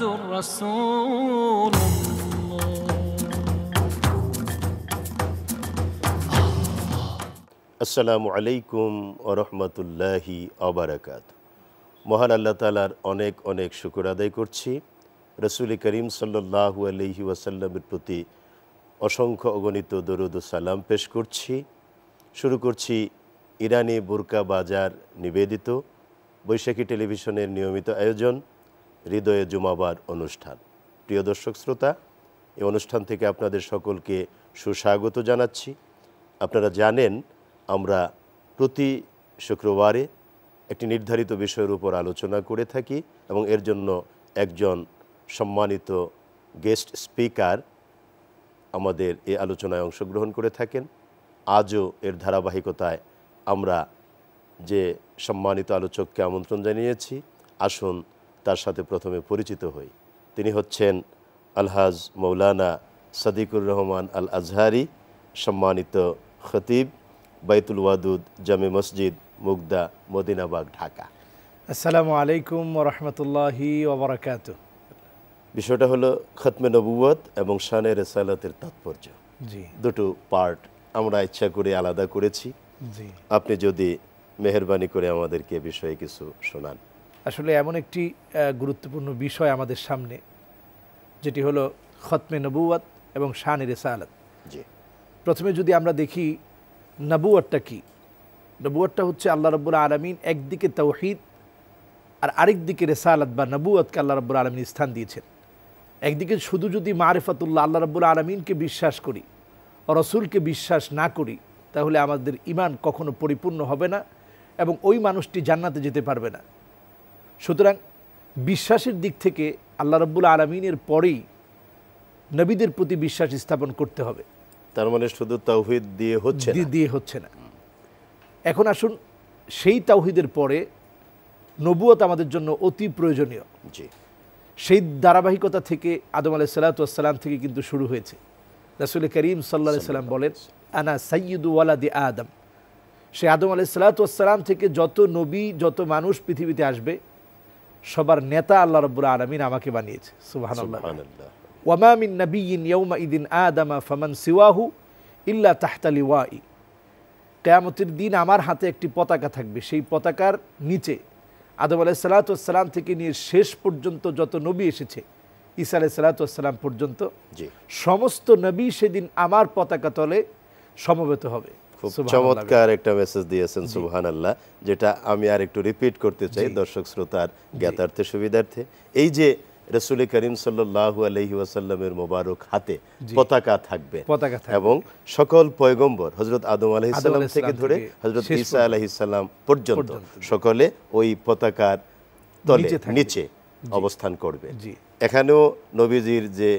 محمد رسول আসসালামু আলাইকুম ওরহমতুল্লাহি আবরাকাত মহান আল্লাহ তালার অনেক অনেক শুকুর আদায় করছি রসুল করিম সাল্লাহ আলহি ওয়াসাল্লামের প্রতি অসংখ্য অগণিত দরুদ সালাম পেশ করছি শুরু করছি ইরানি বোরকা বাজার নিবেদিত বৈশাখী টেলিভিশনের নিয়মিত আয়োজন হৃদয়ে জুমাবার অনুষ্ঠান প্রিয় দর্শক শ্রোতা এই অনুষ্ঠান থেকে আপনাদের সকলকে সুস্বাগত জানাচ্ছি আপনারা জানেন আমরা প্রতি শুক্রবারে একটি নির্ধারিত বিষয়ের উপর আলোচনা করে থাকি এবং এর জন্য একজন সম্মানিত গেস্ট স্পিকার আমাদের এই আলোচনায় অংশগ্রহণ করে থাকেন আজও এর ধারাবাহিকতায় আমরা যে সম্মানিত আলোচককে আমন্ত্রণ জানিয়েছি আসুন তার সাথে প্রথমে পরিচিত হই তিনি হচ্ছেন আলহাজ মৌলানা সাদিকুর রহমান আল আজহারি সম্মানিত খতিব বাইতুল ওয়াদুদ জামে মসজিদ মুগদা মদিনাবাগ ঢাকা আসসালামু আলাইকুম রহমতুল্লাহি ওবরাকাত বিষয়টা হলো খতমে নবুয়ত এবং শানে রেসালতের তাৎপর্য জি দুটো পার্ট আমরা ইচ্ছা করে আলাদা করেছি জি আপনি যদি মেহরবানি করে আমাদেরকে বিষয়ে কিছু শোনান আসলে এমন একটি গুরুত্বপূর্ণ বিষয় আমাদের সামনে যেটি হলো খতমে নবুয়াত এবং শাহ রেসালাত জি প্রথমে যদি আমরা দেখি নবুয়াতটা কি নবুয়াতটা হচ্ছে আল্লাহ রব্বুল আলমিন একদিকে তৌহিদ আর আরেক দিকে রেসালাত বা নবুয়াতকে আল্লাহ রব্বুল আলমিন স্থান দিয়েছেন একদিকে শুধু যদি মারিফাতুল্লাহ আল্লাহ রব্বুল আলমিনকে বিশ্বাস করি রসুলকে বিশ্বাস না করি তাহলে আমাদের ইমান কখনো পরিপূর্ণ হবে না এবং ওই মানুষটি জান্নাতে যেতে পারবে না সুতরাং বিশ্বাসের দিক থেকে আল্লাহ রব্বুল আলমিনের পরেই নবীদের প্রতি বিশ্বাস স্থাপন করতে হবে তার মানে শুধু তাওহিদ দিয়ে হচ্ছে দিয়ে হচ্ছে না এখন আসুন সেই তাওহিদের পরে নবুয়ত আমাদের জন্য অতি প্রয়োজনীয় জি সেই ধারাবাহিকতা থেকে আদম আলাই সালাতাম থেকে কিন্তু শুরু হয়েছে রাসুল করিম সাল্লা সাল্লাম বলেন আনা সৈয়দ দি আদম সে আদম আলাই সালাতাম থেকে যত নবী যত মানুষ পৃথিবীতে আসবে সবার নেতা আল্লাহ রব্বুল আলমিন আমাকে বানিয়েছে সুবাহান ফমান সিওয়াহু ইল্লা তাহতালি ওয়াই কেয়ামতির দিন আমার হাতে একটি পতাকা থাকবে সেই পতাকার নিচে আদম আলাই সালাতাম থেকে নিয়ে শেষ পর্যন্ত যত নবী এসেছে ঈসা আলাই সালাতাম পর্যন্ত সমস্ত নবী সেদিন আমার পতাকা তলে সমবেত হবে খুব চমৎকার একটা মেসেজ দিয়েছেন সুবহান আল্লাহ যেটা আমি আর একটু রিপিট করতে চাই দর্শক শ্রোতার জ্ঞাতার্থে সুবিধার্থে এই যে রসুল করিম সাল্লাহ আলহি ওয়াসাল্লামের মোবারক হাতে পতাকা থাকবে এবং সকল পয়গম্বর হজরত আদম আলহিসাল্লাম থেকে ধরে হজরত ইসা আলহিসাল্লাম পর্যন্ত সকলে ওই পতাকার তলে নিচে অবস্থান করবে এখানেও নবীজির যে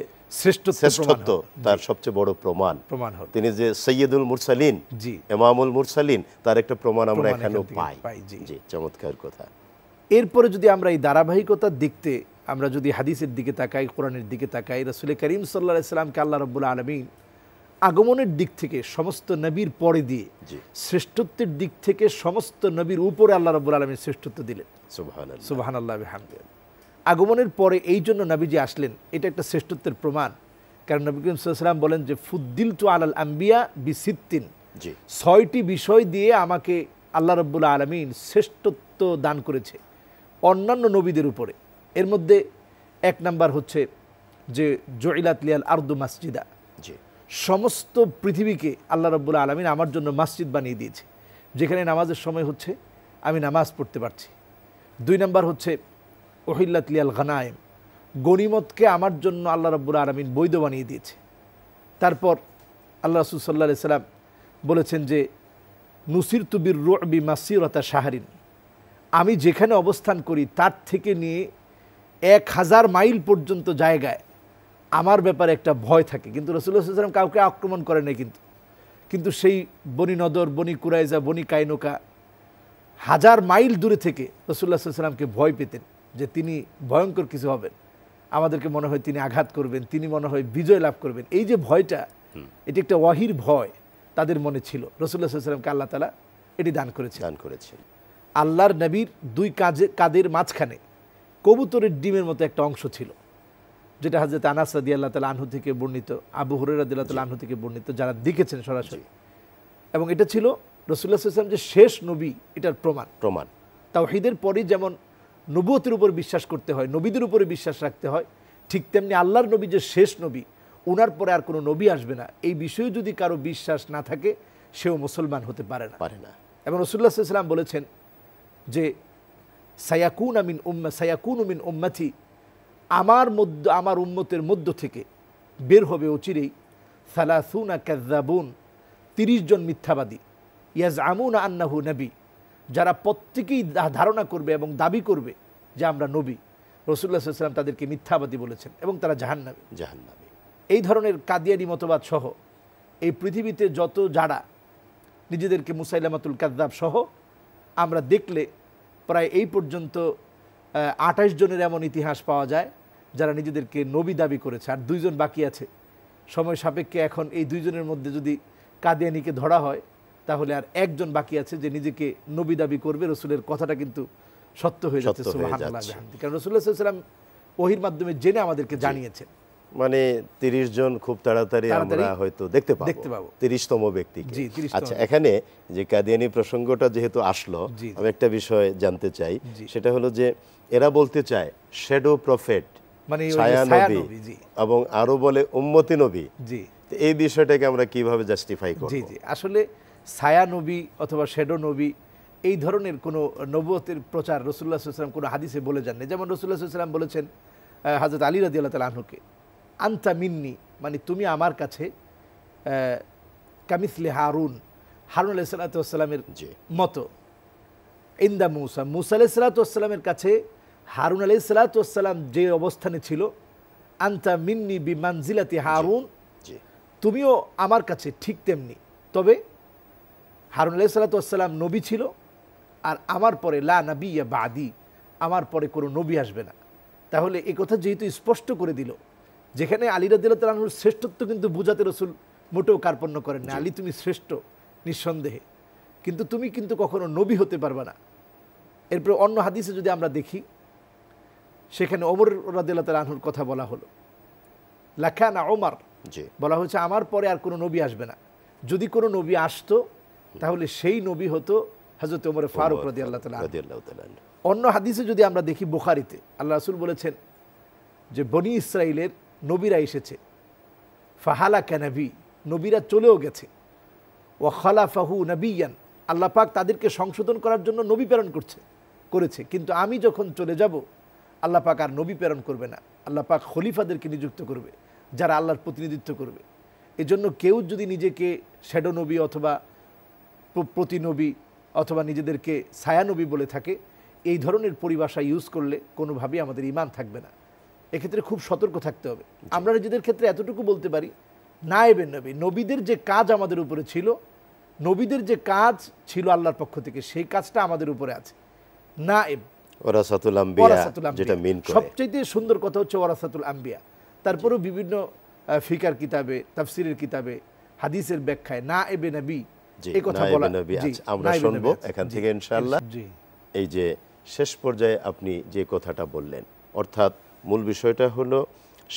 শ্রেষ্ঠত্ব তার সবচেয়ে বড় প্রমাণ প্রমাণ তিনি যে সৈয়দুল মুরসালিন জি এমামুল মুরসালিন তার একটা প্রমাণ আমরা পাই জি চমৎকার কথা এরপরে যদি আমরা এই ধারাবাহিকতা দেখতে আমরা যদি হাদিসের দিকে তাকাই কোরআনের দিকে তাকাই করিম সাল্লামকে আল্লাহ রব্বুল আলমিন আগমনের দিক থেকে সমস্ত নবীর পরে দিয়ে শ্রেষ্ঠত্বের দিক থেকে সমস্ত নবীর উপরে আল্লাহ রব্বুল আলমীর শ্রেষ্ঠত্ব দিলেন সুবাহ আল্লাহ আগমনের পরে এই জন্য নাবিজি আসলেন এটা একটা শ্রেষ্ঠত্বের প্রমাণ কারণ নবী করিম সাল্লাম বলেন যে ফুদ্দিল টু আলাল আম্বিয়া বিসিদ্দিন ছয়টি বিষয় দিয়ে আমাকে আল্লাহ রব্বুল আলমিন শ্রেষ্ঠত্ব দান করেছে অন্যান্য নবীদের উপরে এর মধ্যে এক নাম্বার হচ্ছে যে জইলাত লিয়াল আর্দু মাসজিদা সমস্ত পৃথিবীকে আল্লাহ রব্বুল আলমিন আমার জন্য মসজিদ বানিয়ে দিয়েছে যেখানে নামাজের সময় হচ্ছে আমি নামাজ পড়তে পারছি দুই নাম্বার হচ্ছে ওহিল্লাত লিয়াল ঘানায়েম গণিমতকে আমার জন্য আল্লাহ রব্বুর আরামিন বৈধ বানিয়ে দিয়েছে তারপর আল্লাহ রসুল সাল্লা সাল্লাম বলেছেন যে নুসির তুবির রবি মাসিরতা শাহরিন আমি যেখানে অবস্থান করি তার থেকে নিয়ে এক হাজার মাইল পর্যন্ত জায়গায় আমার ব্যাপারে একটা ভয় থাকে কিন্তু রসুল্লাহ সাল্লাম কাউকে আক্রমণ করে নাই কিন্তু কিন্তু সেই বনি নদর বনি কুরাইজা বনি কাইনোকা হাজার মাইল দূরে থেকে রসুল্লাহ সাল্লামকে ভয় পেতেন যে তিনি ভয়ঙ্কর কিছু হবেন আমাদেরকে মনে হয় তিনি আঘাত করবেন তিনি মনে হয় বিজয় লাভ করবেন এই যে ভয়টা এটি একটা ওয়াহির ভয় তাদের মনে ছিল রসুল্লাহ সাল্লামকে আল্লাহ তালা এটি দান করেছে দান করেছে আল্লাহর নবীর দুই কাজে কাদের মাঝখানে কবুতরের ডিমের মতো একটা অংশ ছিল যেটা হাজরত আনাস রাদি আল্লাহ তালা আনহু থেকে বর্ণিত আবু হরের রাদি আল্লাহ তালা আনহু থেকে বর্ণিত যারা দেখেছেন সরাসরি এবং এটা ছিল রসুল্লাহ সাল্লাম যে শেষ নবী এটার প্রমাণ প্রমাণ তাও হিদের পরই যেমন নবতের উপর বিশ্বাস করতে হয় নবীদের উপরে বিশ্বাস রাখতে হয় ঠিক তেমনি আল্লাহর নবী যে শেষ নবী ওনার পরে আর কোনো নবী আসবে না এই বিষয়ে যদি কারো বিশ্বাস না থাকে সেও মুসলমান হতে পারে না পারে না এবং রসুল্লাহ ইসলাম বলেছেন যে সায়াকুন আমিন উম্মা সায়াকুন উমিন উম্মাথি আমার মধ্য আমার উম্মতের মধ্য থেকে বের হবে অচিরেই আ ক্যাজাবুন তিরিশ জন মিথ্যাবাদী ইয়াজ আমুন আন্নাহু নবী যারা প্রত্যেকেই ধারণা করবে এবং দাবি করবে যে আমরা নবী রসুল্লাহ সাল্লাম তাদেরকে মিথ্যাবাদী বলেছেন এবং তারা জাহান্নাবি জাহান্নাবি এই ধরনের কাদিয়ানি মতবাদ সহ এই পৃথিবীতে যত যারা নিজেদেরকে মুসাইলামাতুল কাদ্দাব সহ আমরা দেখলে প্রায় এই পর্যন্ত আঠাশ জনের এমন ইতিহাস পাওয়া যায় যারা নিজেদেরকে নবী দাবি করেছে আর দুইজন বাকি আছে সময় সাপেক্ষে এখন এই দুইজনের মধ্যে যদি কাদিয়ানিকে ধরা হয় তাহলে আর একজন বাকি আছে যে নিজেকে নবী দাবি করবে রসুলের কথাটা কিন্তু সত্য হয়ে যাচ্ছে কারণ রসুল্লাহাম ওহির মাধ্যমে জেনে আমাদেরকে জানিয়েছেন মানে তিরিশ জন খুব তাড়াতাড়ি আমরা হয়তো দেখতে পাবো দেখতে পাবো তিরিশতম ব্যক্তি আচ্ছা এখানে যে কাদিয়ানি প্রসঙ্গটা যেহেতু আসলো আমি একটা বিষয় জানতে চাই সেটা হলো যে এরা বলতে চায় শ্যাডো প্রফেট মানে ছায়া নবী এবং আরো বলে উম্মতি নবী এই বিষয়টাকে আমরা কিভাবে জাস্টিফাই করি আসলে ছায়া নবী অথবা শেডো নবী এই ধরনের কোনো নবতের প্রচার রসুল্লাহ সাল্লাম কোনো হাদিসে বলে যাননি যেমন রসুল্লাহ সাল্লাম বলেছেন হাজরত আলী রাজি আল্লাহ তালাহনুকে আনতা মিন্নি মানে তুমি আমার কাছে কামিসলে হারুন হারুন আলাহ সাল্লাতামের মতো ইন্দা মুসা মুসা আলাহ সাল্লাতামের কাছে হারুন আলাহ সাল্লাতাম যে অবস্থানে ছিল আনতা মিন্নি বি মানজিলাতি হারুন তুমিও আমার কাছে ঠিক তেমনি তবে হারুন আলাই সাল্লাতাম নবী ছিল আর আমার পরে লা নবী ইয়া বাদি আমার পরে কোনো নবী আসবে না তাহলে এ কথা যেহেতু স্পষ্ট করে দিল যেখানে আলী রাদিল্লাহুর শ্রেষ্ঠত্ব কিন্তু বুঝাতে রসুল মোটেও কার্পণ্য করেন না আলী তুমি শ্রেষ্ঠ নিঃসন্দেহে কিন্তু তুমি কিন্তু কখনো নবী হতে পারবে না এরপরে অন্য হাদিসে যদি আমরা দেখি সেখানে ওমর রাদিল্লা তালাহুর কথা বলা হলো না ওমার বলা হয়েছে আমার পরে আর কোনো নবী আসবে না যদি কোনো নবী আসতো তাহলে সেই নবী হতো হজরত ওমর ফারুক রদি আল্লাহ অন্য হাদিসে যদি আমরা দেখি বুখারিতে আল্লাহ রাসুল বলেছেন যে বনি ইসরায়েলের নবীরা এসেছে ফাহালা ক্যানাবি নবীরা চলেও গেছে ও ফাহু নবীয়ান আল্লাহ পাক তাদেরকে সংশোধন করার জন্য নবী প্রেরণ করছে করেছে কিন্তু আমি যখন চলে যাব আল্লাহ পাক আর নবী প্রেরণ করবে না আল্লাহ পাক খলিফাদেরকে নিযুক্ত করবে যারা আল্লাহর প্রতিনিধিত্ব করবে এজন্য কেউ যদি নিজেকে শ্যাডো নবী অথবা প্রতিনবী অথবা নিজেদেরকে ছায়ানবী বলে থাকে এই ধরনের পরিভাষা ইউজ করলে কোনোভাবেই আমাদের ইমান থাকবে না এক্ষেত্রে খুব সতর্ক থাকতে হবে আমরা নিজেদের ক্ষেত্রে এতটুকু বলতে পারি না এবেন নবী নবীদের যে কাজ আমাদের উপরে ছিল নবীদের যে কাজ ছিল আল্লাহর পক্ষ থেকে সেই কাজটা আমাদের উপরে আছে না ওরাসাতুল সবচেয়ে সুন্দর কথা হচ্ছে ওরাসাতুল আম্বিয়া তারপরেও বিভিন্ন ফিকার কিতাবে তাফসিরের কিতাবে হাদিসের ব্যাখ্যায় না এবে নবী এই যে শেষ পর্যায়ে আপনি যে কথাটা বললেন অর্থাৎ মূল বিষয়টা হলো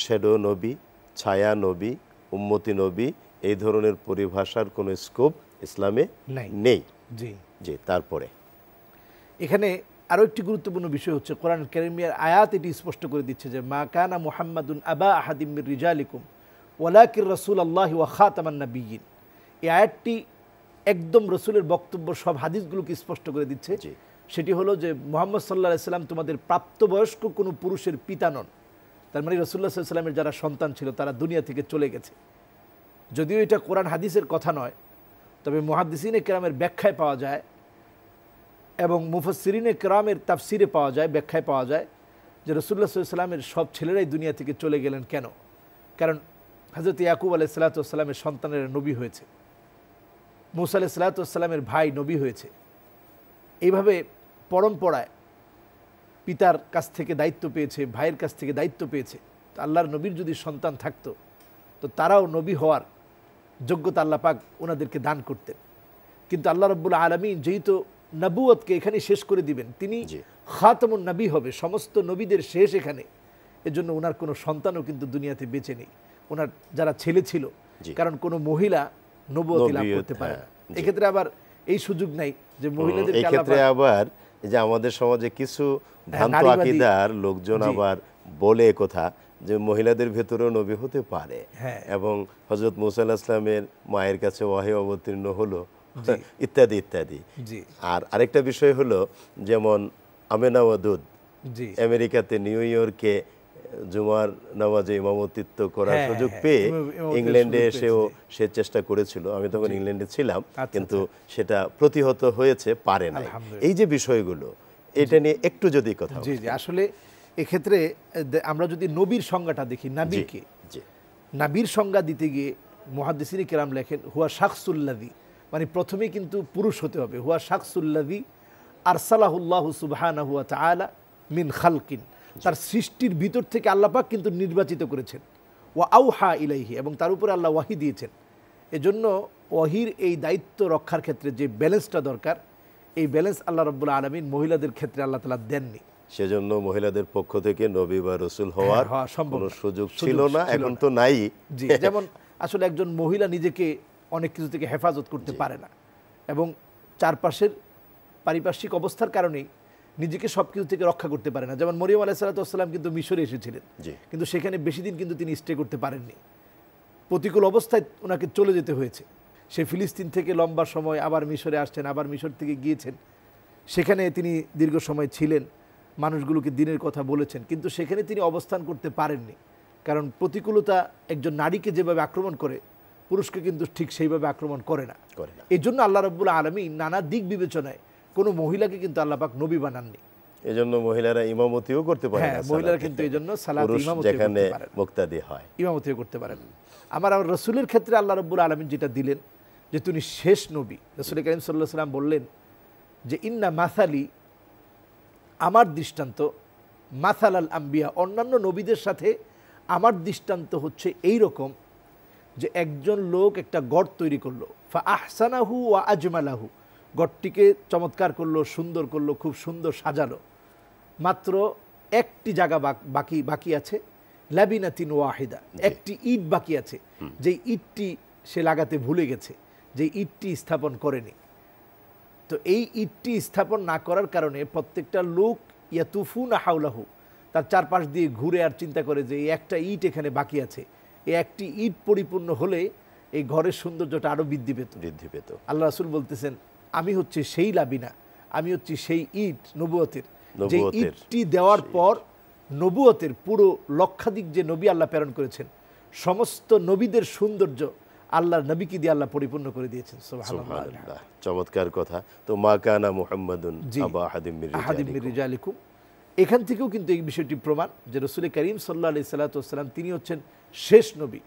শেডো নবী ছায়া নবী উম্মতি নবী এই ধরনের পরিভাষার কোনো স্কোপ ইসলামে নেই জি তারপরে এখানে আরও একটি গুরুত্বপূর্ণ বিষয় হচ্ছে কোরআন কেরিমিয়ার আয়াত এটি স্পষ্ট করে দিচ্ছে যে মা কানা মুহাম্মাদুন আবা আহাদিমির রিজালিকুম ওয়ালাকির রসুল আল্লাহ ওয়া খাতামান্না বিগিন এই আয়াতটি একদম রসুলের বক্তব্য সব হাদিসগুলোকে স্পষ্ট করে দিচ্ছে সেটি হলো যে মোহাম্মদ সাল্লাহ সাল্লাম তোমাদের প্রাপ্তবয়স্ক কোনো পুরুষের পিতা নন তার মানে রসুল্লাহ সাল্লামের যারা সন্তান ছিল তারা দুনিয়া থেকে চলে গেছে যদিও এটা কোরআন হাদিসের কথা নয় তবে মহাদিসিনে কেরামের ব্যাখ্যায় পাওয়া যায় এবং মুফসিরিনে কেরামের তাফসিরে পাওয়া যায় ব্যাখ্যায় পাওয়া যায় যে রসুল্লা সাল্লামের সব ছেলেরাই দুনিয়া থেকে চলে গেলেন কেন কারণ হজরত ইয়াকুব আলাহ সাল্লামের সন্তানের নবী হয়েছে মুসা আলাহ সাল্লাতামের ভাই নবী হয়েছে এইভাবে পরম্পরায় পিতার কাছ থেকে দায়িত্ব পেয়েছে ভাইয়ের কাছ থেকে দায়িত্ব পেয়েছে তো আল্লাহর নবীর যদি সন্তান থাকতো তো তারাও নবী হওয়ার যোগ্যতা আল্লাহ পাক ওনাদেরকে দান করতেন কিন্তু আল্লাহ রব্বুল আলমী যেহেতু নবুয়তকে এখানে শেষ করে দিবেন তিনি খাতমুন নবী হবে সমস্ত নবীদের শেষ এখানে এজন্য ওনার কোনো সন্তানও কিন্তু দুনিয়াতে বেঁচে নেই ওনার যারা ছেলে ছিল কারণ কোনো মহিলা লাভ করতে পারে হ্যাঁ, এক্ষেত্রে আবার এই সুযোগ নাই যে মহিলাদের আবার যে আমাদের সমাজে কিছু হ্যাঁ, ভ্রান্ত আকিদার লোকজন আবার বলে কথা যে মহিলাদের ভেতরেও নবী হতে পারে হ্যাঁ। এবং হজরত মুসাল্লাহ ইসলামের মায়ের কাছে ওয়াহে অবতীর্ণ হলো ইত্যাদি ইত্যাদি আর আরেকটা বিষয় হলো যেমন আমেনা ওয়াদুদ আমেরিকাতে নিউ ইয়র্কে জুমার নামাজে ইমামতিত্ব করার হ্যাঁ, সুযোগ হ্যাঁ, পেয়ে ইংল্যান্ডে এসেও সে চেষ্টা করেছিল আমি তখন ইংল্যান্ডে ছিলাম আচ্ছা, আচ্ছা। কিন্তু সেটা প্রতিহত হয়েছে পারে না এই যে বিষয়গুলো এটা নিয়ে একটু যদি কথা জি আসলে এক্ষেত্রে আমরা যদি নবীর সংজ্ঞাটা দেখি নাবিকে নাবির সংজ্ঞা দিতে গিয়ে মহাদিসিনী কেরাম লেখেন হুয়া শাকসুল্লাদি মানে প্রথমে কিন্তু পুরুষ হতে হবে হুয়া শাকসুল্লাদি আরসালাহুল্লাহ সুবাহানা হুয়া তালা মিন খালকিন তার সৃষ্টির ভিতর থেকে আল্লাপাক কিন্তু নির্বাচিত করেছেন ও আউহা ইলাইহি এবং তার উপরে আল্লাহ ওয়াহি দিয়েছেন এজন্য ওয়াহির এই দায়িত্ব রক্ষার ক্ষেত্রে যে ব্যালেন্সটা দরকার এই ব্যালেন্স আল্লাহ রব্বুল আলমিন মহিলাদের ক্ষেত্রে আল্লাহ তালা দেননি সেজন্য মহিলাদের পক্ষ থেকে নবী বা রসুল হওয়ার হ্যাঁ, সম্ভব সুযোগ ছিল না এখন তো নাই জি যেমন আসলে একজন মহিলা নিজেকে অনেক কিছু থেকে হেফাজত করতে পারে না এবং চারপাশের পারিপার্শ্বিক অবস্থার কারণেই নিজেকে সব কিছু থেকে রক্ষা করতে পারে না যেমন মরিয়ম আলাহিসাল্লাম কিন্তু মিশরে এসেছিলেন কিন্তু সেখানে বেশি দিন কিন্তু তিনি স্টে করতে পারেননি প্রতিকূল অবস্থায় ওনাকে চলে যেতে হয়েছে সে ফিলিস্তিন থেকে লম্বা সময় আবার মিশরে আসছেন আবার মিশর থেকে গিয়েছেন সেখানে তিনি দীর্ঘ সময় ছিলেন মানুষগুলোকে দিনের কথা বলেছেন কিন্তু সেখানে তিনি অবস্থান করতে পারেননি কারণ প্রতিকূলতা একজন নারীকে যেভাবে আক্রমণ করে পুরুষকে কিন্তু ঠিক সেইভাবে আক্রমণ করে না এই জন্য আল্লাহ রব্বুল আলমী নানা দিক বিবেচনায় কোনো মহিলাকে কিন্তু আল্লাপাক নবী বানাননি এই জন্য মহিলারা ইমামতিও করতে পারে হ্যাঁ মহিলারা কিন্তু এই জন্য সালাত হয় ইমামতিও করতে পারেন আমার আমার রসুলের ক্ষেত্রে আল্লাহ রব্বুল আলমিন যেটা দিলেন যে তিনি শেষ নবী রসুল করিম সাল্লাহ সাল্লাম বললেন যে ইন্না মাসালি আমার দৃষ্টান্ত মাসাল আল আম্বিয়া অন্যান্য নবীদের সাথে আমার দৃষ্টান্ত হচ্ছে এই রকম যে একজন লোক একটা গড় তৈরি করলো ফা আহসানাহু ও আজমালাহু গড়টিকে চমৎকার করলো সুন্দর করলো খুব সুন্দর সাজালো মাত্র একটি জায়গা বাকি বাকি আছে ল্যাবিনাতিন ওয়াহিদা একটি ইট বাকি আছে যে ইটটি সে লাগাতে ভুলে গেছে যে ইটটি স্থাপন করেনি তো এই ইটটি স্থাপন না করার কারণে প্রত্যেকটা লোক ইয়াতুফু না হাউলাহু তার চারপাশ দিয়ে ঘুরে আর চিন্তা করে যে এই একটা ইট এখানে বাকি আছে এই একটি ইট পরিপূর্ণ হলে এই ঘরের সৌন্দর্যটা আরও বৃদ্ধি পেত বৃদ্ধি পেত আল্লাহ রাসুল বলতেছেন আমি হচ্ছে সেই লাবিনা আমি হচ্ছে সেই ইট নবুয়তের যে ইটটি দেওয়ার পর নবুয়তের পুরো লক্ষাধিক যে নবী আল্লাহ প্রেরণ করেছেন সমস্ত নবীদের সৌন্দর্য আল্লাহর নবীকে দিয়ে আল্লাহ পরিপূর্ণ করে দিয়েছেন চমৎকার কথা তো মা কানা মোহাম্মদুন এখান থেকেও কিন্তু এই বিষয়টি প্রমাণ যে রসুল করিম সাল্লা আলি সাল্লাতাম তিনি হচ্ছেন শেষ নবী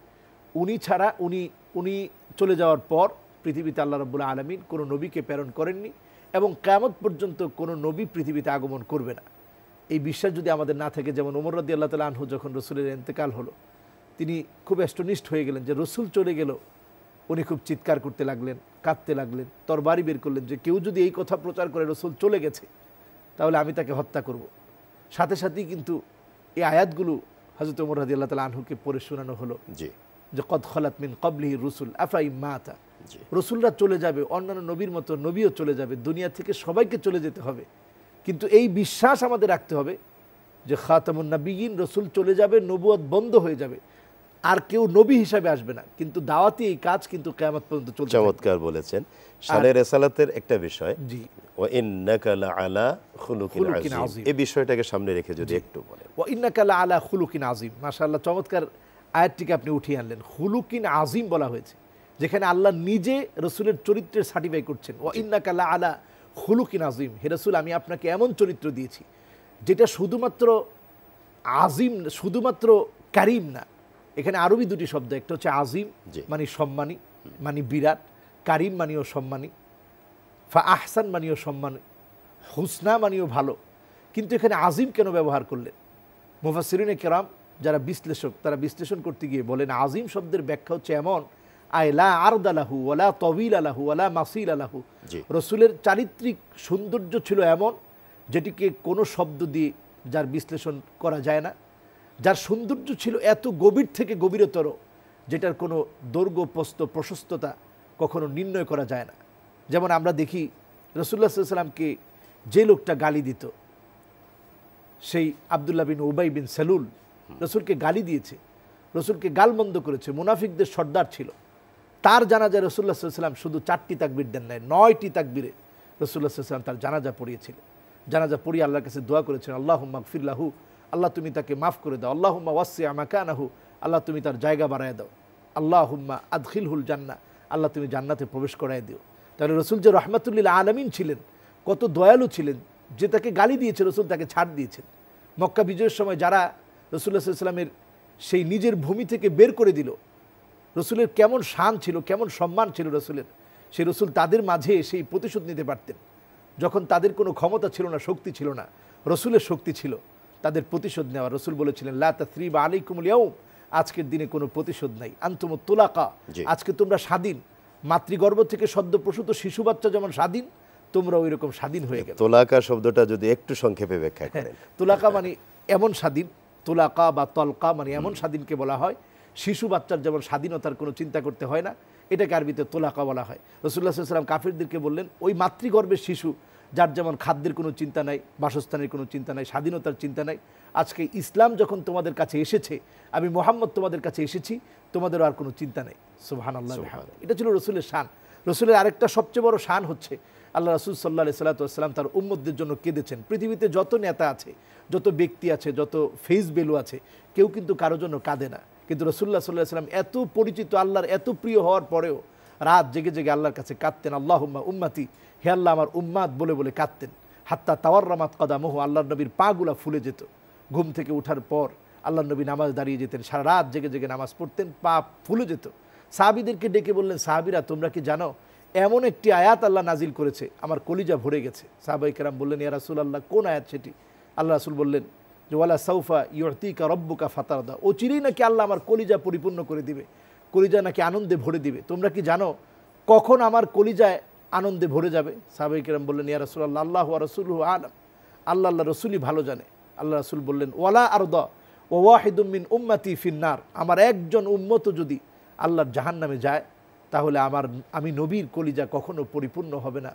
উনি ছাড়া উনি উনি চলে যাওয়ার পর পৃথিবীতে আল্লাহ রব্বুল্লা আলমিন কোনো নবীকে প্রেরণ করেননি এবং কেমত পর্যন্ত কোনো নবী পৃথিবীতে আগমন করবে না এই বিশ্বাস যদি আমাদের না থাকে যেমন ওমর রদি আল্লাহ তালা আনহু যখন রসুলের ইন্তেকাল হলো তিনি খুব অ্যাস্টনিস্ট হয়ে গেলেন যে রসুল চলে গেল উনি খুব চিৎকার করতে লাগলেন কাঁদতে লাগলেন তরবারি বের করলেন যে কেউ যদি এই কথা প্রচার করে রসুল চলে গেছে তাহলে আমি তাকে হত্যা করব। সাথে সাথেই কিন্তু এই আয়াতগুলো হজরত ওমর রাজি আল্লাহ তালা আনহুকে পড়ে শোনানো হলো যে যে কদ খলাত মিন কবলিহি রসুল আফাই মাতা রসুলরা চলে যাবে অন্যান্য নবীর মতো নবীও চলে যাবে দুনিয়া থেকে সবাইকে চলে যেতে হবে কিন্তু এই বিশ্বাস আমাদের রাখতে হবে যে খাতামুন নবীন রসুল চলে যাবে নবুয়াদ বন্ধ হয়ে যাবে আর কেউ নবী হিসাবে আসবে না কিন্তু দাওয়াতি এই কাজ কিন্তু কেয়ামত পর্যন্ত চলছে চমৎকার বলেছেন রেসালাতের একটা বিষয় জি ও ইন্নাকালা আলা খুলুকিন আজিম এই বিষয়টাকে সামনে রেখে যদি একটু বলেন ও ইন্নাকালা আলা খুলুকিন আজিম মাশাআল্লাহ চমৎকার আয়াতটিকে আপনি উঠিয়ে আনলেন খুলুকিন আজিম বলা হয়েছে যেখানে আল্লাহ নিজে রসুলের চরিত্রের সার্টিফাই করছেন ও কাল্লা আলা হুলুকিন আজিম হে রসুল আমি আপনাকে এমন চরিত্র দিয়েছি যেটা শুধুমাত্র আজিম শুধুমাত্র কারিম না এখানে আরবি দুটি শব্দ একটা হচ্ছে আজিম মানে সম্মানী মানে বিরাট কারিম মানেও সম্মানী ফা আহসান মানেও সম্মানী হুসনা মানিও ভালো কিন্তু এখানে আজিম কেন ব্যবহার করলেন মুফাসিরিনে কেরাম যারা বিশ্লেষক তারা বিশ্লেষণ করতে গিয়ে বলেন আজিম শব্দের ব্যাখ্যা হচ্ছে এমন আয়লা আরদ ওলা তবিল ওলা মাসিল আলাহু রসুলের চারিত্রিক সৌন্দর্য ছিল এমন যেটিকে কোনো শব্দ দিয়ে যার বিশ্লেষণ করা যায় না যার সৌন্দর্য ছিল এত গভীর থেকে গভীরতর যেটার কোনো দৈর্ঘ্য প্রস্ত প্রশস্ততা কখনো নির্ণয় করা যায় না যেমন আমরা দেখি রসুল্লা সাল্লামকে যে লোকটা গালি দিত সেই আবদুল্লাহ বিন উবাই বিন সেলুল রসুলকে গালি দিয়েছে রসুলকে গালমন্দ করেছে মুনাফিকদের সর্দার ছিল তার জানাজায় রসুল্লা সাল্লাম শুধু চারটি তাকবির দেন নাই নয়টি তাকবিরে রসুল্লা সাল্লাম তার জানাজা পড়িয়েছিলেন জানাজা পড়িয়ে আল্লাহর কাছে দোয়া করেছেন আল্লাহ ফিল্লাহু আল্লাহ তুমি তাকে মাফ করে দাও আল্লাহ হুম্মা ওয়াসি আমাকে আল্লাহ তুমি তার জায়গা বাড়ায় দাও আল্লাহ হুম্মা আদখিল হুল জান্না আল্লাহ তুমি জান্নাতে প্রবেশ করায় দিও তাহলে রসুল যে রহমাতুল্লিল আলমিন ছিলেন কত দয়ালু ছিলেন যে তাকে গালি দিয়েছে রসুল তাকে ছাড় দিয়েছেন মক্কা বিজয়ের সময় যারা রসুল্লাহ সাল্লামের সেই নিজের ভূমি থেকে বের করে দিল রসুলের কেমন শান ছিল কেমন সম্মান ছিল রসুলের সেই রসুল তাদের মাঝে সেই প্রতিশোধ নিতে পারতেন যখন তাদের কোনো ক্ষমতা ছিল না শক্তি ছিল না রসুলের শক্তি ছিল তাদের প্রতিশোধ নেওয়া রসুল বলেছিলেন লা স্ত্রী বা আলী ইয়াউম আজকের দিনে কোনো প্রতিশোধ নাই আন্তম তোলাকা আজকে তোমরা স্বাধীন মাতৃগর্ভ থেকে সদ্য প্রসূত শিশু বাচ্চা যেমন স্বাধীন তোমরা ওই রকম স্বাধীন হয়ে গেল তোলাকা শব্দটা যদি একটু সংক্ষেপে ব্যাখ্যা করেন তোলাকা মানে এমন স্বাধীন তোলাকা বা তলকা মানে এমন স্বাধীনকে বলা হয় শিশু বাচ্চার যেমন স্বাধীনতার কোনো চিন্তা করতে হয় না এটাকে আরবিতে তোলাকা বলা হয় রসুল্লাহ সাল্লাম কাফিরদেরকে বললেন ওই মাতৃগর্ভের শিশু যার যেমন খাদ্যের কোনো চিন্তা নাই বাসস্থানের কোনো চিন্তা নাই স্বাধীনতার চিন্তা নাই আজকে ইসলাম যখন তোমাদের কাছে এসেছে আমি মোহাম্মদ তোমাদের কাছে এসেছি তোমাদেরও আর কোনো চিন্তা নেই সুহান আল্লাহ এটা ছিল রসুলের শান রসুলের আরেকটা সবচেয়ে বড় শান হচ্ছে আল্লাহ রসুল সাল্লাহ সাল্লাতাম তার উম্মদের জন্য কেঁদেছেন পৃথিবীতে যত নেতা আছে যত ব্যক্তি আছে যত ফেস বেলু আছে কেউ কিন্তু কারো জন্য কাঁদে না কিন্তু রসুল্লাহ সাল্লাহ সাল্লাম এত পরিচিত আল্লাহর এত প্রিয় হওয়ার পরেও রাত জেগে জেগে আল্লাহর কাছে কাঁদতেন আল্লাহ উম্মাতি হে আল্লাহ আমার উম্মাদ বলে বলে কাঁদতেন হাত্তা তাওয়ার রামাত কদামহ আল্লাহ নবীর পাগুলা ফুলে যেত ঘুম থেকে ওঠার পর আল্লাহ নবী নামাজ দাঁড়িয়ে যেতেন সারা রাত জেগে জেগে নামাজ পড়তেন পা ফুলে যেত সাহাবিদেরকে ডেকে বললেন সাহাবিরা তোমরা কি জানো এমন একটি আয়াত আল্লাহ নাজিল করেছে আমার কলিজা ভরে গেছে সাহাবাইকেরাম বললেন ইয়া রাসুল আল্লাহ কোন আয়াত সেটি আল্লাহ রাসুল বললেন যে ওয়ালা সৌফা ইয়র্তিকা রব্বুকা ফাতারদা ও চিরেই নাকি আল্লাহ আমার কলিজা পরিপূর্ণ করে দিবে কলিজা নাকি আনন্দে ভরে দিবে তোমরা কি জানো কখন আমার কলিজায় আনন্দে ভরে যাবে কিরম বললেন ইয়া রসুল আল্লাহ রসুল আলম আল্লাহ আল্লাহ রসুলই ভালো জানে আল্লাহ রসুল বললেন ওয়ালা আর দ ও ওয়াহিদুমিন উম্মাতি ফিন্নার আমার একজন উম্মত যদি আল্লাহর জাহান নামে যায় তাহলে আমার আমি নবীর কলিজা কখনো পরিপূর্ণ হবে না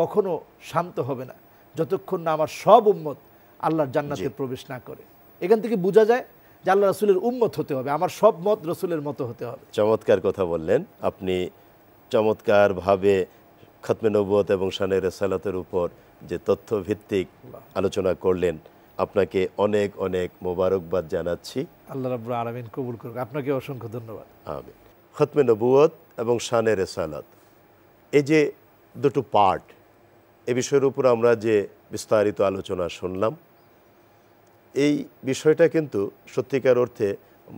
কখনো শান্ত হবে না যতক্ষণ না আমার সব উম্মত আল্লাহর জান্নাতে প্রবেশ না করে এখান থেকে বোঝা যায় যে আল্লাহ রসুলের উম্মত হতে হবে আমার সব মত রসুলের মতো হতে হবে চমৎকার কথা বললেন আপনি চমৎকারভাবে খতমে নবত এবং সানের রসালতের উপর যে তথ্যভিত্তিক আলোচনা করলেন আপনাকে অনেক অনেক মোবারকবাদ জানাচ্ছি আল্লাহ রাবুল আলমিন কবুল করুক আপনাকে অসংখ্য ধন্যবাদ আমিন খতমে নবুয়ত এবং শানে রেসালাত এই যে দুটো পার্ট এ বিষয়ের উপর আমরা যে বিস্তারিত আলোচনা শুনলাম এই বিষয়টা কিন্তু সত্যিকার অর্থে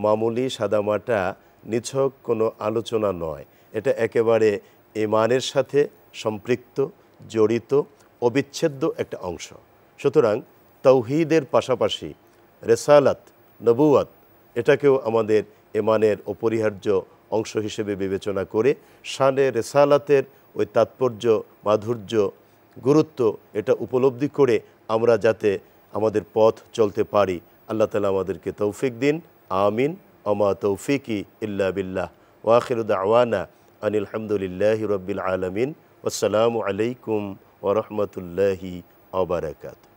মামুলি সাদামাটা নিছক কোনো আলোচনা নয় এটা একেবারে ইমানের সাথে সম্পৃক্ত জড়িত অবিচ্ছেদ্য একটা অংশ সুতরাং তৌহিদের পাশাপাশি রেসালাত নবুয়াত এটাকেও আমাদের এমানের অপরিহার্য অংশ হিসেবে বিবেচনা করে সানে রেসালাতের ওই তাৎপর্য মাধুর্য গুরুত্ব এটা উপলব্ধি করে আমরা যাতে আমাদের পথ চলতে পারি আল্লাহ তালা আমাদেরকে তৌফিক দিন আমিন অমা তৌফিকি ইল্লা বিল্লাহ ওয়াখিরুদ আওয়ানা আনিল হামদুলিল্লাহ রব্বিল আলমিন আসসালামু আলাইকুম ওরহমতুল্লাহি আবরাকাতু